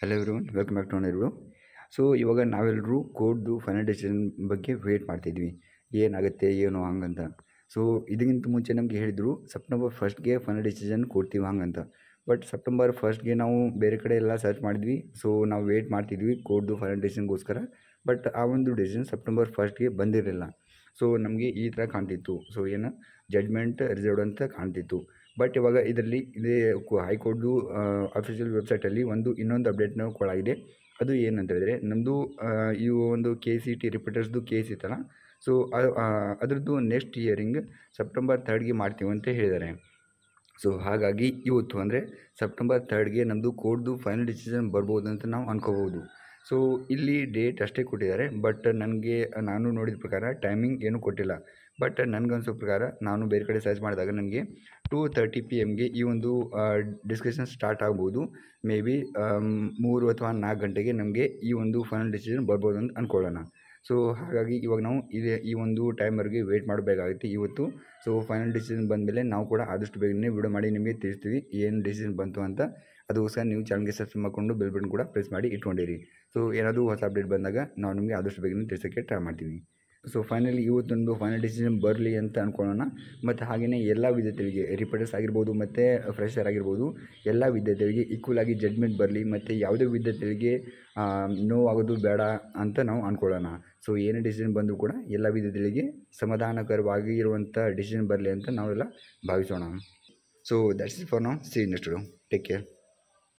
hello ಇವರು welcome back to ಅವರಿಗೂ so ಇವಾಗ ನಾವೆಲ್ಲರೂ ಕೋರ್ಟ್ದು ಫೈನಲ್ ಡಿಸಿಷನ್ ಬಗ್ಗೆ ವೇಟ್ ಮಾಡ್ತಿದ್ವಿ ಏನಾಗುತ್ತೆ ಏನು ಹಂಗಂತ ಸೊ ಇದಕ್ಕಿಂತ ಮುಂಚೆ ನಮಗೆ ಹೇಳಿದರು ಸೆಪ್ಟೆಂಬರ್ ಫಸ್ಟ್ಗೆ ಫೈನಲ್ ಡಿಸಿಷನ್ ಕೊಡ್ತೀವಿ ಹಂಗಂತ ಬಟ್ ಸೆಪ್ಟೆಂಬರ್ ಫಸ್ಟ್ಗೆ ನಾವು ಬೇರೆ ಕಡೆ ಎಲ್ಲ ಸರ್ಚ್ ಮಾಡಿದ್ವಿ ಸೊ ನಾವು ವೇಟ್ ಮಾಡ್ತಿದ್ವಿ ಕೋರ್ಟ್ದು ಫೈನಲ್ ಡಿಸಿಷನ್ಗೋಸ್ಕರ ಬಟ್ ಆ ಒಂದು ಡಿಸಿಷನ್ ಸೆಪ್ಟೆಂಬರ್ ಫಸ್ಟ್ಗೆ ಬಂದಿರಲಿಲ್ಲ ಸೊ ನಮಗೆ ಈ ಥರ ಕಾಣ್ತಿತ್ತು ಸೊ ಏನು ಜಡ್ಮೆಂಟ್ ರಿಸರ್ವ್ ಅಂತ ಕಾಣ್ತಿತ್ತು ಬಟ್ ಇವಾಗ ಇದರಲ್ಲಿ ಇದೇ ಹೈಕೋರ್ಟ್ದು ಅಫಿಷಿಯಲ್ ವೆಬ್ಸೈಟಲ್ಲಿ ಒಂದು ಇನ್ನೊಂದು ಅಪ್ಡೇಟ್ನ ಕೊಡಾಗಿದೆ ಅದು ಏನಂತ ಹೇಳಿದರೆ ನಮ್ಮದು ಈ ಒಂದು ಕೆ ಸಿ ಟಿ ರಿಪೀಟರ್ಸ್ದು ಕೇಸ್ ಇತ್ತಲ್ಲ ಸೊ ಅದರದ್ದು ನೆಕ್ಸ್ಟ್ ಇಯರಿಂಗ್ ಸೆಪ್ಟೆಂಬರ್ ಥರ್ಡ್ಗೆ ಮಾಡ್ತೀವಿ ಅಂತ ಹೇಳಿದ್ದಾರೆ ಸೊ ಹಾಗಾಗಿ ಇವತ್ತು ಅಂದರೆ ಸೆಪ್ಟೆಂಬರ್ ಥರ್ಡ್ಗೆ ನಮ್ಮದು ಕೋರ್ಟ್ದು ಫೈನಲ್ ಡಿಸಿಷನ್ ಬರ್ಬೋದು ಅಂತ ನಾವು ಅನ್ಕೋಬೋದು ಸೊ ಇಲ್ಲಿ ಡೇಟ್ ಅಷ್ಟೇ ಕೊಟ್ಟಿದ್ದಾರೆ ಬಟ್ ನನಗೆ ನಾನು ನೋಡಿದ ಪ್ರಕಾರ ಟೈಮಿಂಗ್ ಏನೂ ಕೊಟ್ಟಿಲ್ಲ ಬಟ್ ನನಗನ್ಸೋ ಪ್ರಕಾರ ನಾನು ಬೇರೆ ಕಡೆ ಸರ್ಚ್ ಮಾಡಿದಾಗ ನನಗೆ ಟೂ ತರ್ಟಿ ಪಿ ಎಮ್ಗೆ ಈ ಒಂದು ಡಿಸ್ಕಷನ್ ಸ್ಟಾರ್ಟ್ ಆಗ್ಬೋದು ಮೇ ಬಿ ಮೂರು ಅಥವಾ ನಾಲ್ಕು ಗಂಟೆಗೆ ನಮಗೆ ಈ ಒಂದು ಫೈನಲ್ ಡಿಸಿಷನ್ ಬರ್ಬೋದು ಅಂತ ಅಂದ್ಕೊಳ್ಳೋಣ ಸೊ ಹಾಗಾಗಿ ಇವಾಗ ನಾವು ಇದೇ ಈ ಒಂದು ಟೈಮ್ವರೆಗೆ ವೆಯ್ಟ್ ಮಾಡಬೇಕಾಗುತ್ತೆ ಇವತ್ತು ಸೊ ಫೈನಲ್ ಡಿಸಿಷನ್ ಬಂದಮೇಲೆ ನಾವು ಕೂಡ ಆದಷ್ಟು ಬೇಗನೆ ವಿಡಿಯೋ ಮಾಡಿ ನಿಮಗೆ ತಿಳಿಸ್ತೀವಿ ಏನು ಡಿಸಿಷನ್ ಬಂತು ಅಂತ ಅದಕ್ಕೋಸ್ಕರ ನೀವು ಚಾನಲ್ಗೆ ಸಬ್ಸ್ಕ್ರೈಬ್ ಮಾಡಿಕೊಂಡು ಬೆಲ್ ಬಟನ್ ಕೂಡ ಪ್ರೆಸ್ ಮಾಡಿ ಇಟ್ಕೊಂಡಿರಿ ಸೊ ಏನಾದರೂ ಹೊಸ ಅಪ್ಡೇಟ್ ಬಂದಾಗ ನಾವು ನಿಮಗೆ ಆದಷ್ಟು ಬೇಗನೆ ತಿಳಿಸೋಕ್ಕೆ ಟ್ರೈ ಮಾಡ್ತೀವಿ ಸೊ ಫೈನಲಿ ಇವತ್ತು ಫೈನಲ್ ಡಿಸಿಷನ್ ಬರಲಿ ಅಂತ ಅಂದ್ಕೊಳ್ಳೋಣ ಮತ್ತು ಹಾಗೆಯೇ ಎಲ್ಲ ವಿದ್ಯಾರ್ಥಿಗಳಿಗೆ ರಿಪೋರ್ಟರ್ಸ್ ಆಗಿರ್ಬೋದು ಮತ್ತು ಫ್ರೆಷರ್ ಆಗಿರ್ಬೋದು ಎಲ್ಲ ವಿದ್ಯಾರ್ಥಿಗಳಿಗೆ ಈಕ್ವಲ್ ಆಗಿ ಜಡ್ಜ್ಮೆಂಟ್ ಬರಲಿ ಮತ್ತು ಯಾವುದೇ ವಿದ್ಯಾರ್ಥಿಗಳಿಗೆ ನೋವಾಗೋದು ಬೇಡ ಅಂತ ನಾವು ಅಂದ್ಕೊಳ್ಳೋಣ ಸೊ ಏನೇ ಡಿಸಿಷನ್ ಬಂದರೂ ಕೂಡ ಎಲ್ಲ ವಿದ್ಯಾರ್ಥಿಗಳಿಗೆ ಇರುವಂಥ ಡಿಸಿಷನ್ ಬರಲಿ ಅಂತ ನಾವೆಲ್ಲ ಭಾವಿಸೋಣ ಸೊ ದಟ್ಸ್ ಇಟ್ ಫಾರ್ ನಾವು ಸಿ ನೆಕ್ಸ್ಟ್ ಟೇಕ್ ಕೇರ್